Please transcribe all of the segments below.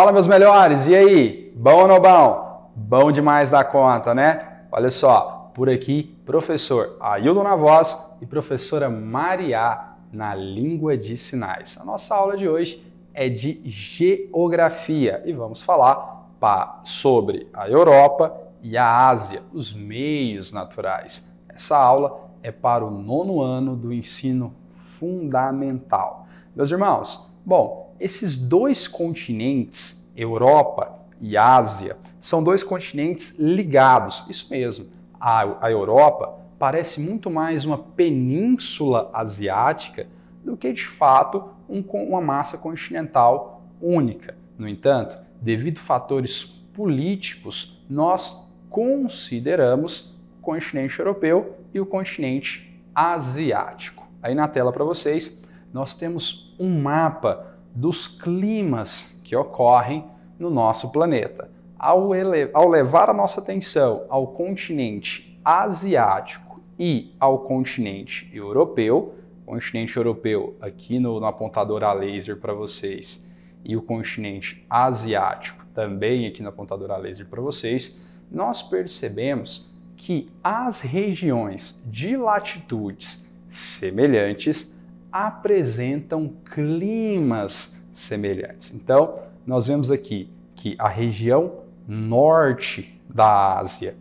Fala, meus melhores, e aí? Bom ou não bom? Bom demais da conta, né? Olha só, por aqui, professor Ailton na voz e professora Maria na língua de sinais. A nossa aula de hoje é de geografia e vamos falar pra, sobre a Europa e a Ásia, os meios naturais. Essa aula é para o nono ano do ensino fundamental. Meus irmãos, bom, esses dois continentes, Europa e Ásia, são dois continentes ligados. Isso mesmo. A, a Europa parece muito mais uma península asiática do que de fato um, uma massa continental única. No entanto, devido a fatores políticos, nós consideramos o continente europeu e o continente asiático. Aí na tela para vocês, nós temos um mapa dos climas que ocorrem no nosso planeta. Ao, ao levar a nossa atenção ao continente asiático e ao continente europeu, continente europeu aqui no, no apontador a laser para vocês e o continente asiático também aqui no apontador a laser para vocês, nós percebemos que as regiões de latitudes semelhantes apresentam climas semelhantes. Então, nós vemos aqui que a região norte da Ásia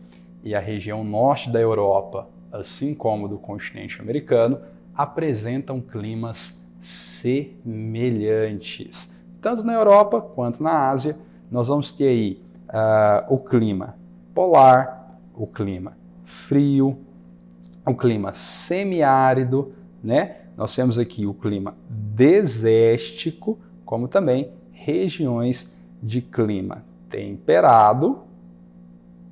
e a região norte da Europa, assim como do continente americano, apresentam climas semelhantes. Tanto na Europa quanto na Ásia, nós vamos ter aí uh, o clima polar, o clima frio, o clima semiárido, né? nós temos aqui o clima desértico, como também regiões de clima temperado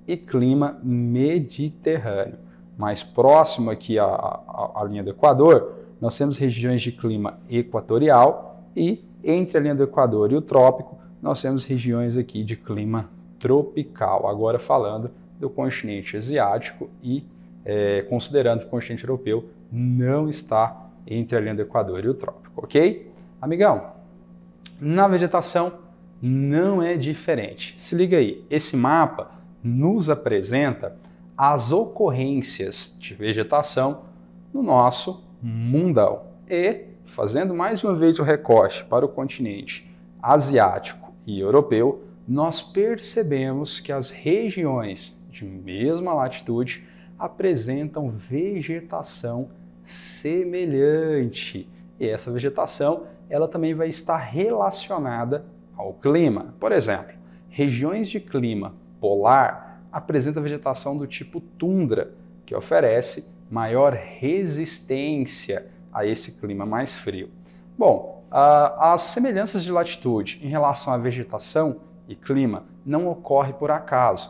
e clima mediterrâneo. Mais próximo aqui à, à, à linha do Equador, nós temos regiões de clima equatorial e entre a linha do Equador e o trópico, nós temos regiões aqui de clima tropical. Agora falando do continente asiático e é, considerando que o continente europeu não está entre a linha do Equador e o Trópico, ok? Amigão, na vegetação não é diferente. Se liga aí, esse mapa nos apresenta as ocorrências de vegetação no nosso mundão. E, fazendo mais uma vez o recorte para o continente asiático e europeu, nós percebemos que as regiões de mesma latitude apresentam vegetação semelhante. E essa vegetação, ela também vai estar relacionada ao clima. Por exemplo, regiões de clima polar apresentam vegetação do tipo tundra, que oferece maior resistência a esse clima mais frio. Bom, as semelhanças de latitude em relação à vegetação e clima não ocorre por acaso.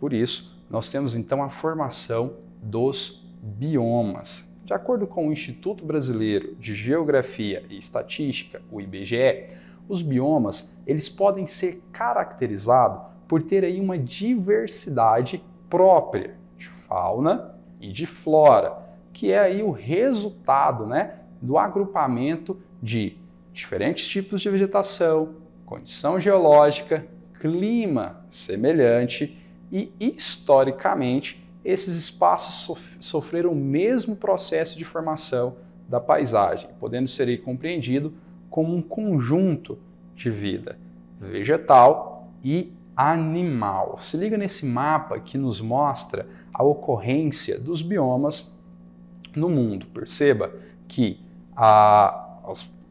Por isso, nós temos então a formação dos biomas. De acordo com o Instituto Brasileiro de Geografia e Estatística, o IBGE, os biomas eles podem ser caracterizados por ter aí uma diversidade própria de fauna e de flora, que é aí o resultado né, do agrupamento de diferentes tipos de vegetação, condição geológica, clima semelhante e, historicamente, esses espaços sofreram o mesmo processo de formação da paisagem, podendo ser compreendido como um conjunto de vida vegetal e animal. Se liga nesse mapa que nos mostra a ocorrência dos biomas no mundo. Perceba que, a,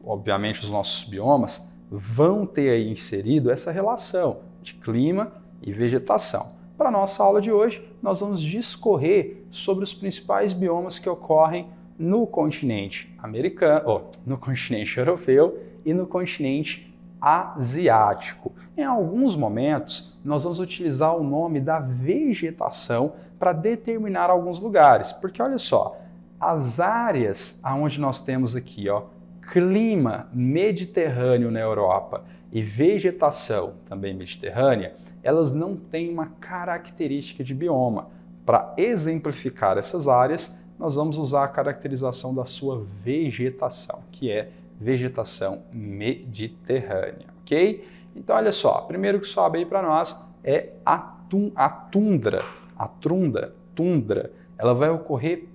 obviamente, os nossos biomas vão ter aí inserido essa relação de clima e vegetação. Para a nossa aula de hoje, nós vamos discorrer sobre os principais biomas que ocorrem no continente americano, oh, no continente europeu e no continente asiático. Em alguns momentos, nós vamos utilizar o nome da vegetação para determinar alguns lugares, porque olha só, as áreas aonde nós temos aqui, ó, clima mediterrâneo na Europa e vegetação também mediterrânea, elas não têm uma característica de bioma. Para exemplificar essas áreas, nós vamos usar a caracterização da sua vegetação, que é vegetação mediterrânea, ok? Então, olha só, primeiro que sobe aí para nós é a, a tundra. A trunda, tundra, ela vai ocorrer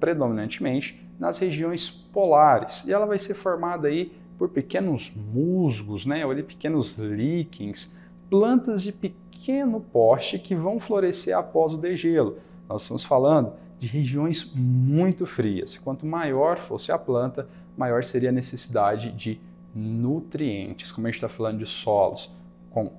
predominantemente nas regiões polares e ela vai ser formada aí por pequenos musgos, né? Ou pequenos líquens plantas de pequeno porte que vão florescer após o degelo. Nós estamos falando de regiões muito frias. Quanto maior fosse a planta, maior seria a necessidade de nutrientes. Como a gente está falando de solos com uh,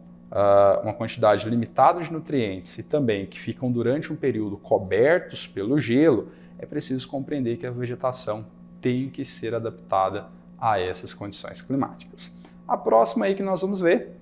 uma quantidade limitada de nutrientes e também que ficam durante um período cobertos pelo gelo, é preciso compreender que a vegetação tem que ser adaptada a essas condições climáticas. A próxima aí que nós vamos ver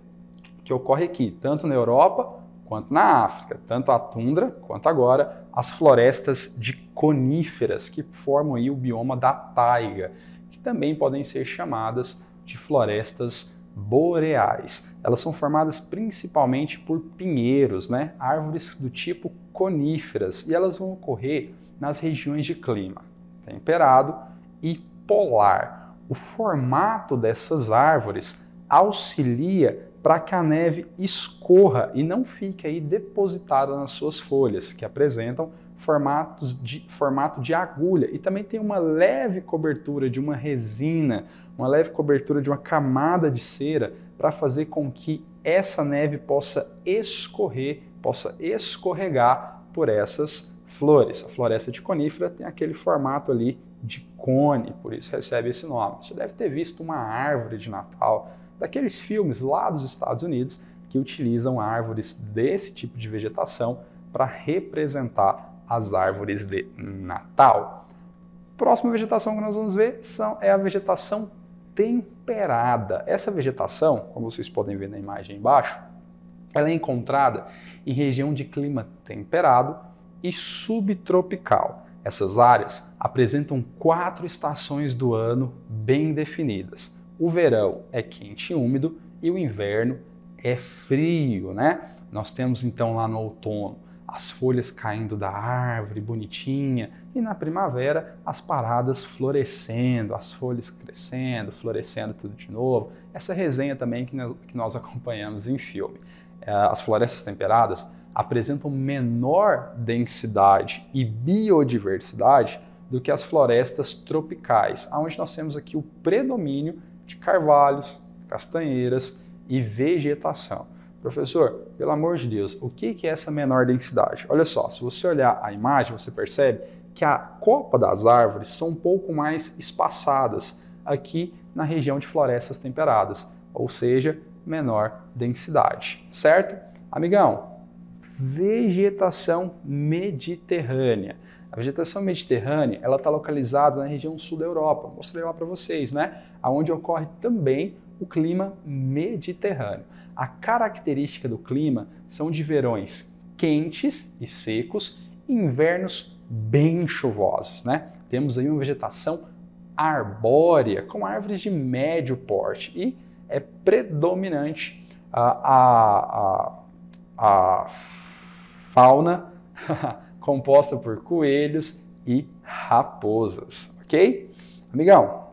que ocorre aqui, tanto na Europa quanto na África, tanto a tundra quanto agora as florestas de coníferas que formam aí o bioma da taiga, que também podem ser chamadas de florestas boreais. Elas são formadas principalmente por pinheiros, né? árvores do tipo coníferas, e elas vão ocorrer nas regiões de clima temperado e polar. O formato dessas árvores auxilia para que a neve escorra e não fique aí depositada nas suas folhas, que apresentam formatos de, formato de agulha. E também tem uma leve cobertura de uma resina, uma leve cobertura de uma camada de cera para fazer com que essa neve possa escorrer, possa escorregar por essas flores. A floresta de conífera tem aquele formato ali de cone, por isso recebe esse nome. Você deve ter visto uma árvore de Natal daqueles filmes lá dos Estados Unidos que utilizam árvores desse tipo de vegetação para representar as árvores de Natal. Próxima vegetação que nós vamos ver são, é a vegetação temperada. Essa vegetação, como vocês podem ver na imagem embaixo, ela é encontrada em região de clima temperado e subtropical. Essas áreas apresentam quatro estações do ano bem definidas o verão é quente e úmido e o inverno é frio, né? Nós temos então lá no outono as folhas caindo da árvore bonitinha e na primavera as paradas florescendo, as folhas crescendo, florescendo tudo de novo. Essa resenha também que nós, que nós acompanhamos em filme. É, as florestas temperadas apresentam menor densidade e biodiversidade do que as florestas tropicais, onde nós temos aqui o predomínio de carvalhos, castanheiras e vegetação. Professor, pelo amor de Deus, o que é essa menor densidade? Olha só, se você olhar a imagem, você percebe que a copa das árvores são um pouco mais espaçadas aqui na região de florestas temperadas, ou seja, menor densidade, certo? Amigão, vegetação mediterrânea. A vegetação mediterrânea ela está localizada na região sul da Europa, mostrei lá para vocês, né? Aonde ocorre também o clima mediterrâneo. A característica do clima são de verões quentes e secos, e invernos bem chuvosos, né? Temos aí uma vegetação arbórea com árvores de médio porte e é predominante a, a, a, a fauna composta por coelhos e raposas, ok? Amigão,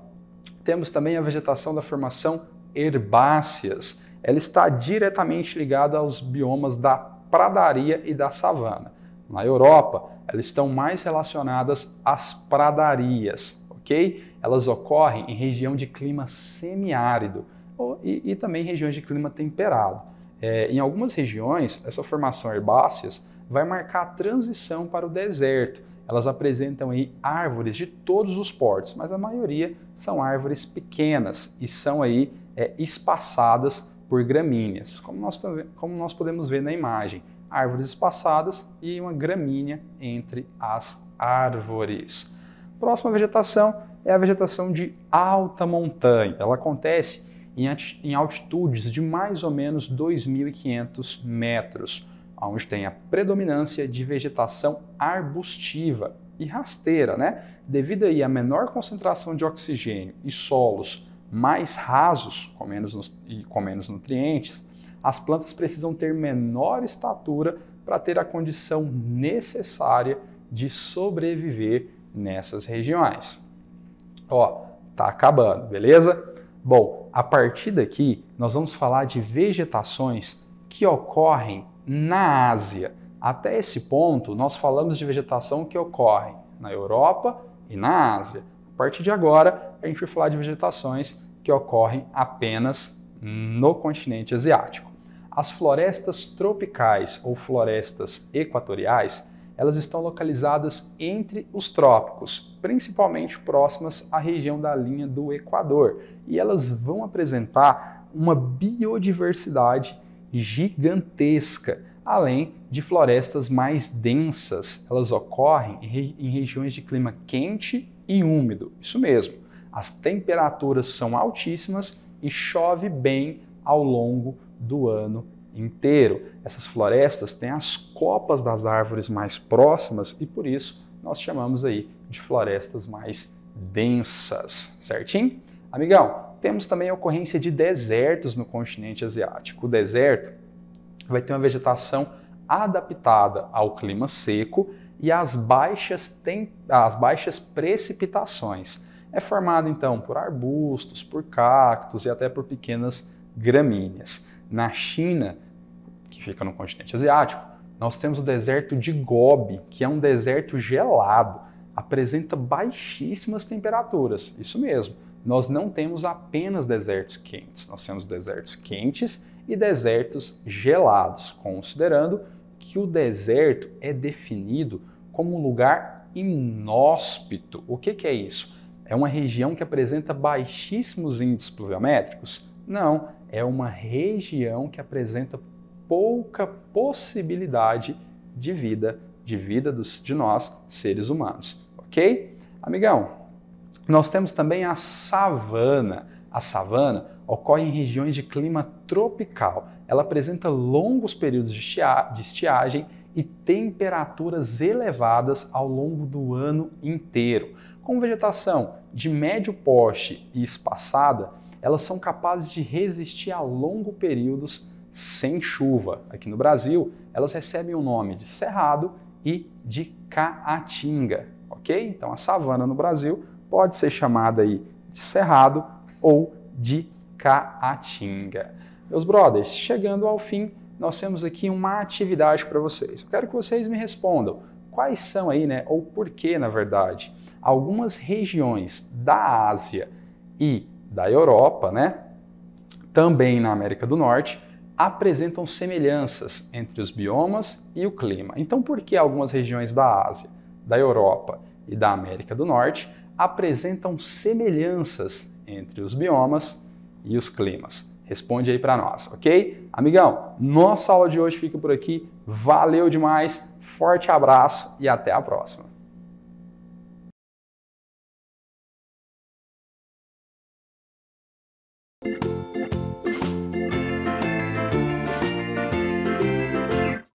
temos também a vegetação da formação herbáceas. Ela está diretamente ligada aos biomas da pradaria e da savana. Na Europa, elas estão mais relacionadas às pradarias, ok? Elas ocorrem em região de clima semiárido ou, e, e também regiões de clima temperado. É, em algumas regiões, essa formação herbáceas vai marcar a transição para o deserto. Elas apresentam aí árvores de todos os portes, mas a maioria são árvores pequenas e são aí é, espaçadas por gramíneas, como nós, como nós podemos ver na imagem. Árvores espaçadas e uma gramínea entre as árvores. Próxima vegetação é a vegetação de alta montanha. Ela acontece em altitudes de mais ou menos 2.500 metros onde tem a predominância de vegetação arbustiva e rasteira, né? Devido aí à menor concentração de oxigênio e solos mais rasos, com menos, e com menos nutrientes, as plantas precisam ter menor estatura para ter a condição necessária de sobreviver nessas regiões. Ó, tá acabando, beleza? Bom, a partir daqui nós vamos falar de vegetações que ocorrem na Ásia. Até esse ponto, nós falamos de vegetação que ocorre na Europa e na Ásia. A partir de agora, a gente vai falar de vegetações que ocorrem apenas no continente asiático. As florestas tropicais ou florestas equatoriais, elas estão localizadas entre os trópicos, principalmente próximas à região da linha do Equador, e elas vão apresentar uma biodiversidade gigantesca, além de florestas mais densas. Elas ocorrem em regiões de clima quente e úmido. Isso mesmo, as temperaturas são altíssimas e chove bem ao longo do ano inteiro. Essas florestas têm as copas das árvores mais próximas e por isso nós chamamos aí de florestas mais densas, certinho? Amigão, temos também a ocorrência de desertos no continente asiático. O deserto vai ter uma vegetação adaptada ao clima seco e às baixas, tem... às baixas precipitações. É formado então por arbustos, por cactos e até por pequenas gramíneas. Na China, que fica no continente asiático, nós temos o deserto de Gobi, que é um deserto gelado, apresenta baixíssimas temperaturas, isso mesmo nós não temos apenas desertos quentes, nós temos desertos quentes e desertos gelados, considerando que o deserto é definido como um lugar inóspito. O que, que é isso? É uma região que apresenta baixíssimos índices pluviométricos? Não, é uma região que apresenta pouca possibilidade de vida, de vida dos, de nós, seres humanos. Ok? Amigão, nós temos também a savana. A savana ocorre em regiões de clima tropical. Ela apresenta longos períodos de, estiagem e temperaturas elevadas ao longo do ano inteiro. Com vegetação de médio porte e espaçada, elas são capazes de resistir a longos períodos sem chuva. Aqui no Brasil, elas recebem o nome de cerrado e de caatinga, ok? Então a savana no Brasil pode ser chamada aí de Cerrado ou de Caatinga. Meus brothers, chegando ao fim, nós temos aqui uma atividade para vocês. Eu quero que vocês me respondam quais são aí, né, ou por que, na verdade, algumas regiões da Ásia e da Europa, né, também na América do Norte, apresentam semelhanças entre os biomas e o clima. Então, por que algumas regiões da Ásia, da Europa e da América do Norte apresentam semelhanças entre os biomas e os climas? Responde aí para nós, ok? Amigão, nossa aula de hoje fica por aqui. Valeu demais, forte abraço e até a próxima.